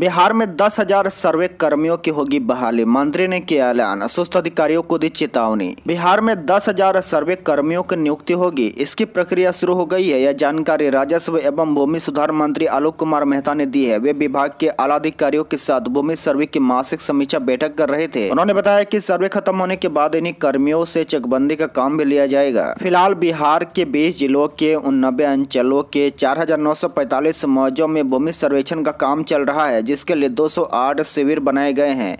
बिहार में दस हजार सर्वे कर्मियों की होगी बहाली मंत्री ने किया ऐलान सुस्त अधिकारियों को दी चेतावनी बिहार में दस हजार सर्वे कर्मियों की नियुक्ति होगी इसकी प्रक्रिया शुरू हो गई है यह जानकारी राजस्व एवं भूमि सुधार मंत्री आलोक कुमार मेहता ने दी है वे विभाग के आला अधिकारियों के साथ भूमि सर्वे की मासिक समीक्षा बैठक कर रहे थे उन्होंने बताया की सर्वे खत्म होने के बाद इन्हीं कर्मियों से चकबंदी का काम भी लिया जाएगा फिलहाल बिहार के बीस जिलों के उन्नबे अंचलों के चार मौजों में भूमि सर्वेक्षण का काम चल रहा है जिसके लिए 208 शिविर बनाए गए हैं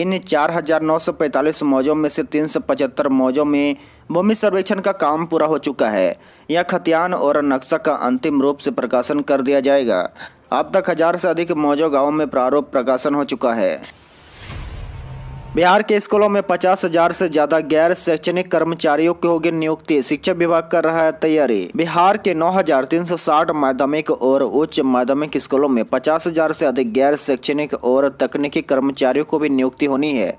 इन 4,945 मौजों में से 375 मौजों में भूमि सर्वेक्षण का काम पूरा हो चुका है यह खतियान और नक्शा का अंतिम रूप से प्रकाशन कर दिया जाएगा अब तक हजार से अधिक मौजों गाँव में प्रारूप प्रकाशन हो चुका है बिहार के स्कूलों में पचास हजार से ज्यादा गैर शैक्षणिक कर्मचारियों की होगी नियुक्ति शिक्षा विभाग कर रहा है तैयारी बिहार के 9,360 माध्यमिक और उच्च माध्यमिक स्कूलों में पचास हजार से अधिक गैर शैक्षणिक और तकनीकी कर्मचारियों को भी नियुक्ति होनी है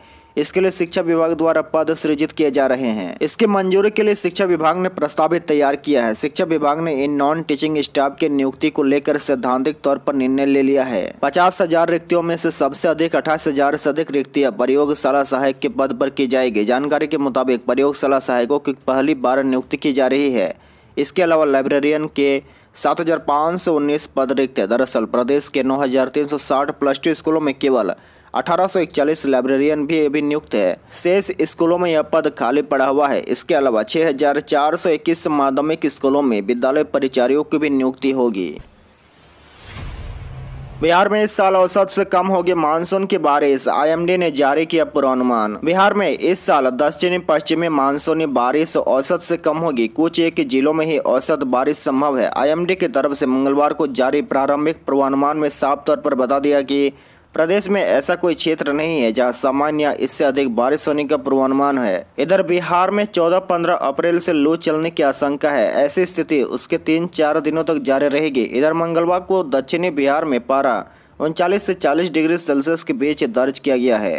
इसके लिए शिक्षा विभाग द्वारा पद सृजित किए जा रहे हैं इसके मंजूरी के लिए शिक्षा विभाग ने प्रस्तावित तैयार किया है शिक्षा विभाग ने इन नॉन टीचिंग स्टाफ की नियुक्ति को लेकर सैद्धांतिक तौर पर निर्णय ले लिया है पचास हजार रिक्तियों में से सबसे अधिक अठाईस हजार से अधिक रिक्तियां प्रयोगशाला सहायक के पद पर की जाएगी जानकारी के मुताबिक प्रयोगशाला सहायकों की पहली बार नियुक्ति की जा रही है इसके अलावा लाइब्रेरियन के सात हज़ार पाँच सौ उन्नीस पद रिक्त दरअसल प्रदेश के नौ हज़ार तीन सौ साठ प्लस टू स्कूलों में केवल 1841 लाइब्रेरियन भी अभी नियुक्त है शेष स्कूलों में यह पद खाली पड़ा हुआ है इसके अलावा 6421 माध्यमिक स्कूलों में विद्यालय परिचारियों की भी नियुक्ति होगी बिहार में इस साल औसत से कम होगी मानसून की बारिश आईएमडी ने जारी किया पूर्वानुमान बिहार में इस साल दक्षिणी पश्चिमी मानसूनी बारिश औसत से कम होगी कुछ एक जिलों में ही औसत बारिश संभव है आईएमडी की तरफ से मंगलवार को जारी प्रारंभिक पूर्वानुमान में साफ तौर पर बता दिया कि प्रदेश में ऐसा कोई क्षेत्र नहीं है जहां सामान्य इससे अधिक बारिश होने का पूर्वानुमान है इधर बिहार में 14-15 अप्रैल से लू चलने की आशंका है ऐसी स्थिति उसके तीन चार दिनों तक जारी रहेगी इधर मंगलवार को दक्षिणी बिहार में पारा उनचालीस से चालीस डिग्री सेल्सियस के बीच दर्ज किया गया है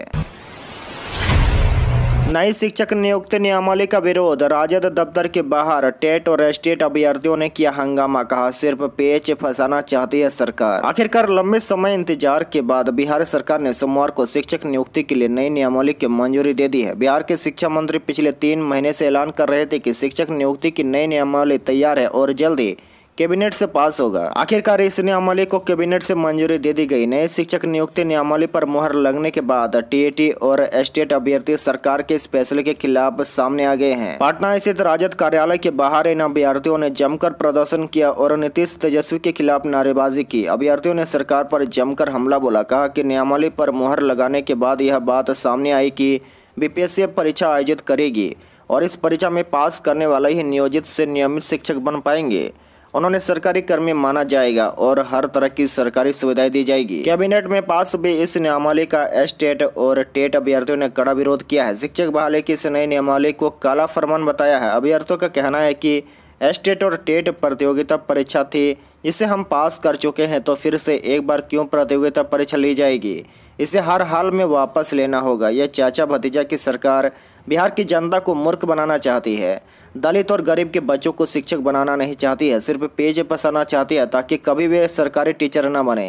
नई शिक्षक नियुक्ति नियमावली का विरोध राजद दफ्तर के बाहर टेट और स्टेट अभ्यर्थियों ने किया हंगामा कहा सिर्फ पेच फंसाना चाहती है सरकार आखिरकार लंबे समय इंतजार के बाद बिहार सरकार ने सोमवार को शिक्षक नियुक्ति के लिए नई नियमावली की मंजूरी दे दी है बिहार के शिक्षा मंत्री पिछले तीन महीने ऐसी ऐलान कर रहे थे की शिक्षक नियुक्ति की नई नियमावली तैयार है और जल्द ही कैबिनेट से पास होगा आखिरकार इस नियमावली को कैबिनेट से मंजूरी दे दी गई नए शिक्षक नियुक्ति नियमावली पर मुहर लगने के बाद टीएटी और स्टेट अभ्यर्थी सरकार के इस फैसले के खिलाफ सामने आ गए हैं पटना स्थित राजद कार्यालय के बाहर इन अभ्यर्थियों ने जमकर प्रदर्शन किया और नीतीश तेजस्वी के खिलाफ नारेबाजी की अभ्यर्थियों ने सरकार पर जमकर हमला बोला कहा की नियमावली पर मुहर लगाने के बाद यह बात सामने आई की बीपीएससी परीक्षा आयोजित करेगी और इस परीक्षा में पास करने वाले ही नियोजित से नियमित शिक्षक बन पाएंगे उन्होंने सरकारी कर्मी माना जाएगा और हर तरह की सरकारी सुविधाएं दी जाएगी कैबिनेट में पास भी इस नियमावली का एस्टेट और टेट अभ्यर्थियों ने कड़ा विरोध किया है शिक्षक बहाली की इस नए नियमावली को काला फरमान बताया है अभ्यर्थियों का कहना है कि एस्टेट और टेट प्रतियोगिता परीक्षा थी जिसे हम पास कर चुके हैं तो फिर से एक बार क्यों प्रतियोगिता परीक्षा ली जाएगी इसे हर हाल में वापस लेना होगा यह चाचा भतीजा की सरकार बिहार की जनता को मूर्ख बनाना चाहती है दलित और गरीब के बच्चों को शिक्षक बनाना नहीं चाहती है सिर्फ पेज पसाना चाहती है ताकि कभी भी सरकारी टीचर न बने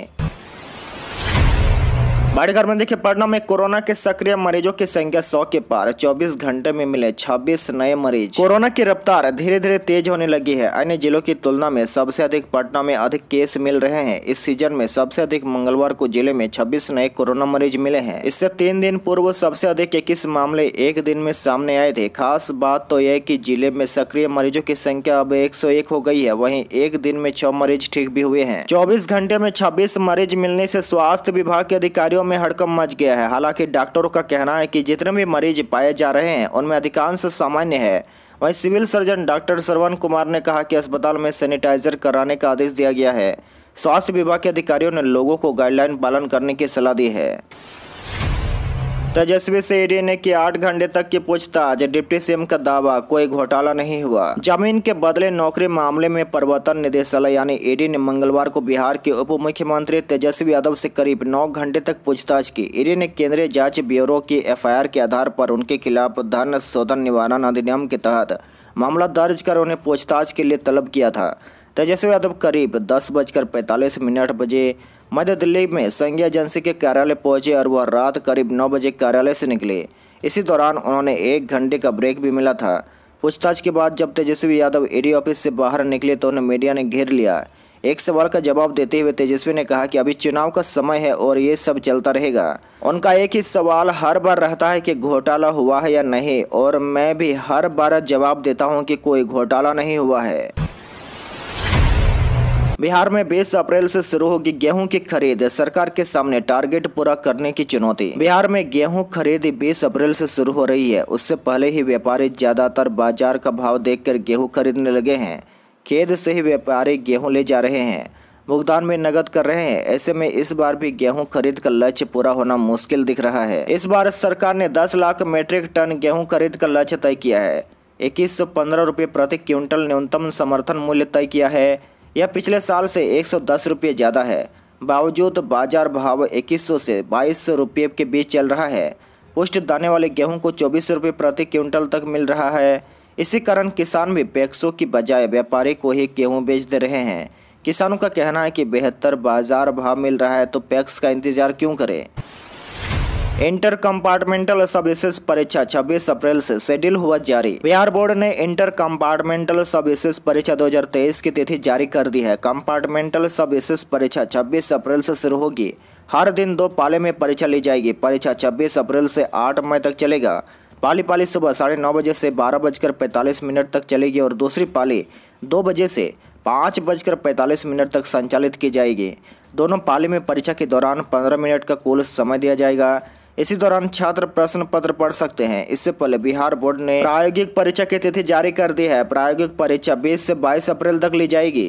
घर में देखिए पटना में कोरोना के सक्रिय मरीजों की संख्या सौ के पार 24 घंटे में मिले 26 नए मरीज कोरोना की रफ्तार धीरे धीरे तेज होने लगी है अन्य जिलों की तुलना में सबसे अधिक पटना में अधिक केस मिल रहे हैं इस सीजन में सबसे अधिक मंगलवार को जिले में छब्बीस नए कोरोना मरीज मिले हैं इससे तीन दिन पूर्व सबसे अधिक इक्कीस मामले एक दिन में सामने आए थे खास बात तो यह की जिले में सक्रिय मरीजों की संख्या अब एक हो गई है वही एक दिन में छह मरीज ठीक भी हुए हैं चौबीस घंटे में छब्बीस मरीज मिलने ऐसी स्वास्थ्य विभाग के अधिकारियों में हड़कम मच गया है हालांकि डॉक्टरों का कहना है कि जितने भी मरीज पाए जा रहे हैं उनमें अधिकांश सामान्य है वहीं civil surgeon doctor Shravan Kumar ने कहा कि अस्पताल में सैनिटाइजर कराने का आदेश दिया गया है स्वास्थ्य विभाग के अधिकारियों ने लोगों को गाइडलाइन पालन करने की सलाह दी है तेजस्वी से ईडी ने की आठ घंटे तक की पूछताछ डिप्टी सीएम का दावा कोई घोटाला नहीं हुआ जमीन के बदले नौकरी मामले में प्रवर्तन निदेशालय यानी ईडी ने मंगलवार को बिहार के उप मुख्यमंत्री तेजस्वी यादव से करीब नौ घंटे तक पूछताछ की ईडी ने केंद्रीय जांच ब्यूरो की एफआईआर के आधार पर उनके खिलाफ धन शोधन निवारण अधिनियम के तहत मामला दर्ज कर उन्हें पूछताछ के लिए तलब किया था तेजस्वी यादव करीब दस बजकर पैंतालीस मिनट बजे मध्य दिल्ली में संज्ञा एजेंसी के कार्यालय पहुंचे और वह रात करीब नौ बजे कार्यालय से निकले इसी दौरान उन्होंने एक घंटे का ब्रेक भी मिला था पूछताछ के बाद जब तेजस्वी यादव ईडी ऑफिस से बाहर निकले तो उन्हें मीडिया ने घेर लिया एक सवाल का जवाब देते हुए तेजस्वी ने कहा कि अभी चुनाव का समय है और ये सब चलता रहेगा उनका एक ही सवाल हर बार रहता है कि घोटाला हुआ है या नहीं और मैं भी हर बार जवाब देता हूँ कि कोई घोटाला नहीं हुआ है बिहार में बीस अप्रैल से शुरू होगी गेहूं की खरीद सरकार के सामने टारगेट पूरा करने की चुनौती बिहार में गेहूं खरीद बीस अप्रैल से शुरू हो रही है उससे पहले ही व्यापारी ज्यादातर बाजार का भाव देखकर गेहूं खरीदने लगे हैं खेत से ही व्यापारी गेहूँ ले जा रहे हैं भुगतान में नगद कर रहे हैं ऐसे में इस बार भी गेहूं खरीद का लक्ष्य पूरा होना मुश्किल दिख रहा है इस बार सरकार ने 10 लाख मेट्रिक टन गेहूं खरीद का लक्ष्य तय किया है इक्कीस सौ पंद्रह प्रति क्विंटल न्यूनतम समर्थन मूल्य तय किया है यह पिछले साल से एक सौ ज़्यादा है बावजूद बाजार भाव 2100 से बाईस सौ के बीच चल रहा है पुष्ट दाने वाले गेहूं को चौबीस रुपये प्रति क्विंटल तक मिल रहा है इसी कारण किसान भी पैक्सों की बजाय व्यापारी को ही गेहूं बेच दे रहे हैं किसानों का कहना है कि बेहतर बाजार भाव मिल रहा है तो पैक्स का इंतजार क्यों करें इंटर कम्पार्टमेंटल सर्विसेज परीक्षा छब्बीस अप्रैल से शेड्यूल हुआ जारी बिहार बोर्ड ने इंटर कम्पार्टमेंटल सर्विसेज परीक्षा 2023 की तिथि जारी कर दी है कम्पार्टमेंटल सर्विसेज परीक्षा 26 अप्रैल से शुरू होगी हर दिन दो पाले में परीक्षा ली जाएगी परीक्षा 26 अप्रैल से 8 मई तक चलेगा पाली पाली सुबह साढ़े नौ बजे से बारह बजकर पैंतालीस मिनट तक चलेगी और दूसरी पाली दो बजे से पाँच बजकर पैंतालीस मिनट तक संचालित की जाएगी दोनों पाली में परीक्षा के दौरान पंद्रह मिनट का कुल समय दिया जाएगा इसी दौरान छात्र प्रश्न पत्र पढ़ सकते हैं इससे पहले बिहार बोर्ड ने प्रायोगिक परीक्षा की तिथि जारी कर दी है प्रायोगिक परीक्षा बीस से बाईस अप्रैल तक ली जाएगी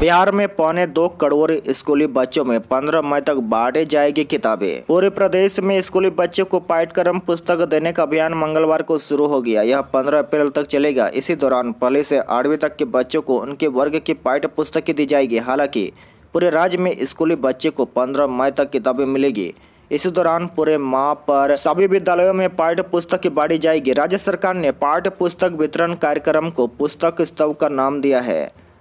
बिहार में पौने दो करोड़ स्कूली बच्चों में पंद्रह मई तक बांटे जाएगी किताबें पूरे प्रदेश में स्कूली बच्चों को पाठ्यक्रम पुस्तक देने का अभियान मंगलवार को शुरू हो गया यह पंद्रह अप्रैल तक चलेगा इसी दौरान पहले से आठवीं तक के बच्चों को उनके वर्ग की पाठ्य पुस्तकें दी जाएगी हालांकि पूरे राज्य में स्कूली बच्चे को पंद्रह मई तक किताबें मिलेगी इसी दौरान पूरे माह पर सभी विद्यालयों में पाठ्य पुस्तक की बांटी जाएगी राज्य सरकार ने पाठ्य पुस्तक वितरण कार्यक्रम को पुस्तक स्तव का नाम दिया है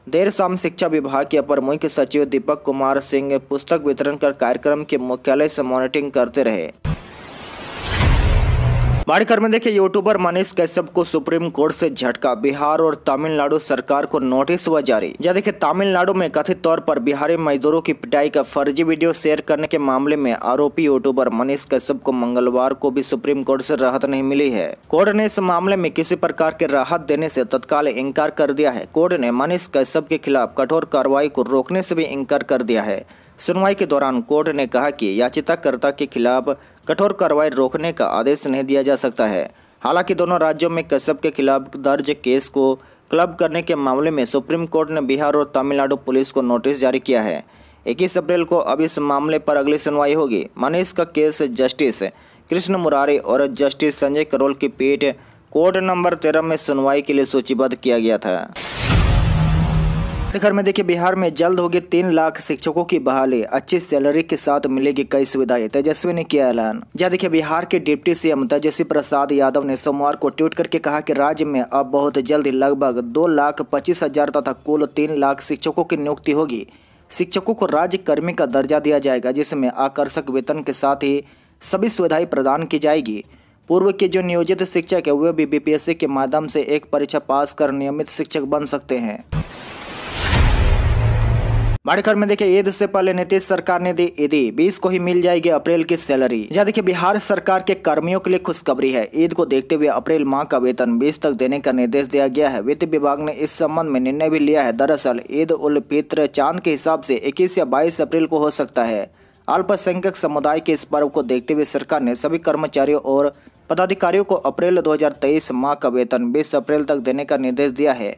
देर शाम शिक्षा विभाग के अपर मुख्य सचिव दीपक कुमार सिंह पुस्तक वितरण कर कार्यक्रम के मुख्यालय से मॉनिटरिंग करते रहे बाड़ीकर में देखिए यूट्यूबर मनीष कश्यप को सुप्रीम कोर्ट से झटका बिहार और तमिलनाडु सरकार को नोटिस हुआ जारी जहाँ देखिये तमिलनाडु में कथित तौर पर बिहारी मजदूरों की पिटाई का फर्जी वीडियो शेयर करने के मामले में आरोपी यूट्यूबर मनीष कश्यप को मंगलवार को भी सुप्रीम कोर्ट से राहत नहीं मिली है कोर्ट ने इस मामले में किसी प्रकार के राहत देने से तत्काल इंकार कर दिया है कोर्ट ने मनीष कश्यप के खिलाफ कठोर कार्रवाई को रोकने से भी इंकार कर दिया है सुनवाई के दौरान कोर्ट ने कहा कि याचिकाकर्ता के खिलाफ कठोर कार्रवाई रोकने का आदेश नहीं दिया जा सकता है हालांकि दोनों राज्यों में कश्यप के खिलाफ दर्ज केस को क्लब करने के मामले में सुप्रीम कोर्ट ने बिहार और तमिलनाडु पुलिस को नोटिस जारी किया है इक्कीस अप्रैल को अब इस मामले पर अगली सुनवाई होगी मनीष का केस जस्टिस कृष्ण मुरारी और जस्टिस संजय करोल की पीठ कोर्ट नंबर तेरह में सुनवाई के लिए सूचीबद्ध किया गया था खबर में देखिए बिहार में जल्द होगी तीन लाख शिक्षकों की बहाली अच्छी सैलरी के साथ मिलेगी कई सुविधाएं तेजस्वी ने किया ऐलान जहाँ देखिए बिहार के डिप्टी सीएम तेजस्वी प्रसाद यादव ने सोमवार को ट्वीट करके कहा कि राज्य में अब बहुत जल्द लगभग दो लाख पच्चीस हजार तथा कुल तीन लाख शिक्षकों की नियुक्ति होगी शिक्षकों को राज्य कर्मी का दर्जा दिया जाएगा जिसमें आकर्षक वेतन के साथ ही सभी सुविधाएं प्रदान की जाएगी पूर्व के जो नियोजित शिक्षक है वे भी बीपीएससी के माध्यम से एक परीक्षा पास कर नियमित शिक्षक बन सकते हैं पाड़ेकर में देखिए ईद से पहले नीतीश सरकार ने दी ईदी बीस को ही मिल जाएगी अप्रैल की सैलरी जहाँ देखिए बिहार सरकार के कर्मियों के लिए खुशखबरी है ईद को देखते हुए अप्रैल माह का वेतन बीस तक देने का निर्देश दिया गया है वित्त विभाग ने इस संबंध में निर्णय भी लिया है दरअसल ईद उल फित्र चांद के हिसाब से इक्कीस या बाईस अप्रैल को हो सकता है अल्पसंख्यक समुदाय के इस पर्व को देखते हुए सरकार ने सभी कर्मचारियों और पदाधिकारियों को अप्रैल 2023 माह का वेतन 20 अप्रैल तक देने का निर्देश दिया है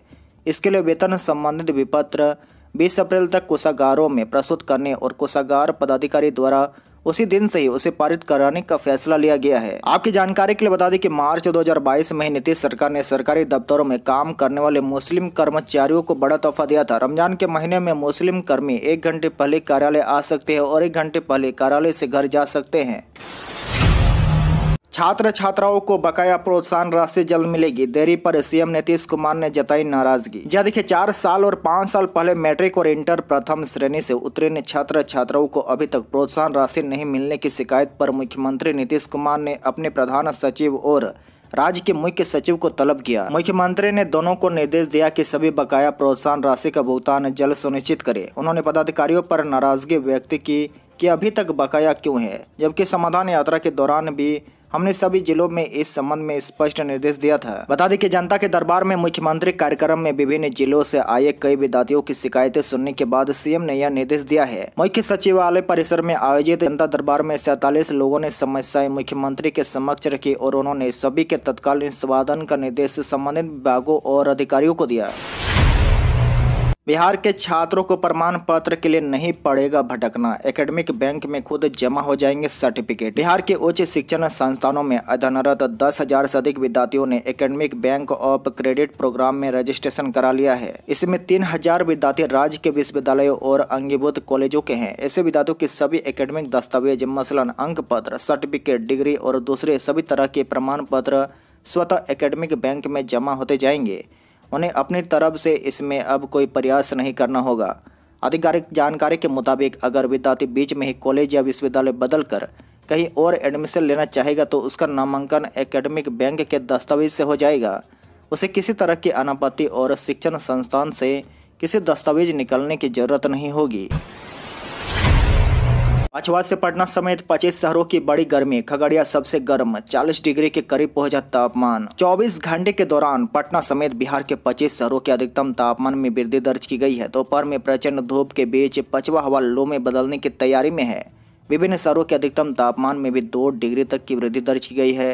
इसके लिए वेतन संबंधित विपत्र 20 अप्रैल तक कोषागारों में प्रस्तुत करने और कोषागार पदाधिकारी द्वारा उसी दिन से ही उसे पारित कराने का फैसला लिया गया है आपकी जानकारी के लिए बता दें कि मार्च 2022 में नीतीश सरकार ने सरकारी दफ्तरों में काम करने वाले मुस्लिम कर्मचारियों को बड़ा तोहफा दिया था रमजान के महीने में मुस्लिम कर्मी एक घंटे पहले कार्यालय आ सकते हैं और एक घंटे पहले कार्यालय से घर जा सकते हैं छात्र छात्राओं को बकाया प्रोत्साहन राशि जल्द मिलेगी देरी पर सीएम नीतीश कुमार ने जताई नाराजगी जद के चार साल और पाँच साल पहले मैट्रिक और इंटर प्रथम श्रेणी से उत्तीर्ण छात्र छात्राओं को अभी तक प्रोत्साहन राशि नहीं मिलने की शिकायत पर मुख्यमंत्री नीतीश कुमार ने अपने प्रधान सचिव और राज्य के मुख्य सचिव को तलब किया मुख्यमंत्री ने दोनों को निर्देश दिया कि सभी बकाया प्रोत्साहन राशि का भुगतान जल्द सुनिश्चित करे उन्होंने पदाधिकारियों पर नाराजगी व्यक्त की कि अभी तक बकाया क्यों है जबकि समाधान यात्रा के दौरान भी हमने सभी जिलों में इस संबंध में स्पष्ट निर्देश दिया था बता दें कि जनता के दरबार में मुख्यमंत्री कार्यक्रम में विभिन्न जिलों से आए कई विद्यार्थियों की शिकायतें सुनने के बाद सीएम ने यह निर्देश दिया है मुख्य सचिवालय परिसर में आयोजित जनता दरबार में सैतालीस लोगों ने समस्याएं मुख्यमंत्री के समक्ष रखी और उन्होंने सभी के तत्कालीन समाधान का निर्देश संबंधित विभागों और अधिकारियों को दिया बिहार के छात्रों को प्रमाण पत्र के लिए नहीं पड़ेगा भटकना एकेडमिक बैंक में खुद जमा हो जाएंगे सर्टिफिकेट बिहार के उच्च शिक्षण संस्थानों में अध्ययनरत दस हजार से अधिक विद्यार्थियों ने academic bank of credit program में रजिस्ट्रेशन करा लिया है इसमें तीन हजार विद्यार्थी राज्य के विश्वविद्यालयों और अंगीभूत कॉलेजों के हैं ऐसे विद्यार्थियों के सभी एकेडमिक दस्तावेज मसलन अंक पत्र सर्टिफिकेट डिग्री और दूसरे सभी तरह के प्रमाण पत्र स्वतः एकेडमिक बैंक में जमा होते जाएंगे उन्हें अपनी तरफ से इसमें अब कोई प्रयास नहीं करना होगा आधिकारिक जानकारी के मुताबिक अगर विद्यार्थी बीच में ही कॉलेज या विश्वविद्यालय बदलकर कहीं और एडमिशन लेना चाहेगा तो उसका नामांकन एकेडमिक बैंक के दस्तावेज से हो जाएगा उसे किसी तरह की अनापत्ति और शिक्षण संस्थान से किसी दस्तावेज निकलने की जरूरत नहीं होगी पचवाज से पटना समेत पच्चीस शहरों की बड़ी गर्मी खगड़िया सबसे गर्म 40 डिग्री के करीब पहुंचा तापमान 24 घंटे के दौरान पटना समेत बिहार के 25 शहरों के अधिकतम तापमान में वृद्धि दर्ज की गई है दोपहर में प्रचंड धूप के बीच पचवा हवा लो में बदलने की तैयारी में है विभिन्न शहरों के अधिकतम तापमान में भी दो डिग्री तक की वृद्धि दर्ज की गई है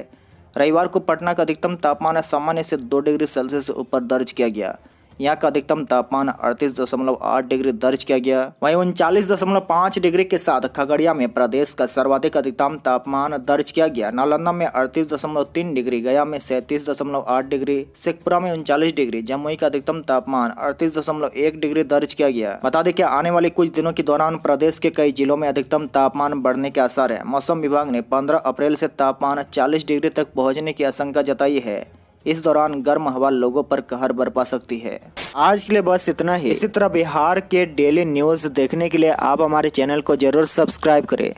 रविवार को पटना का अधिकतम तापमान सामान्य से दो डिग्री सेल्सियस ऊपर दर्ज किया गया यहाँ का अधिकतम तापमान अड़तीस दशमलव आठ डिग्री दर्ज किया गया वही उनचालीस दशमलव पाँच डिग्री के साथ खगड़िया में प्रदेश का सर्वाधिक अधिकतम तापमान दर्ज किया गया नालंदा में अड़तीस दशमलव तीन डिग्री गया में सैंतीस दशमलव आठ डिग्री शेखपुरा में उनचालीस डिग्री जमुई का अधिकतम तापमान अड़तीस दशमलव एक डिग्री दर्ज किया गया बता दें कि आने वाले कुछ दिनों के दौरान प्रदेश के कई जिलों में अधिकतम तापमान बढ़ने के आसार है मौसम विभाग ने पंद्रह अप्रैल से तापमान चालीस डिग्री तक पहुँचने की आशंका जताई है इस दौरान गर्म हवा लोगों पर कहर बरपा सकती है आज के लिए बस इतना ही इसी तरह बिहार के डेली न्यूज देखने के लिए आप हमारे चैनल को जरूर सब्सक्राइब करें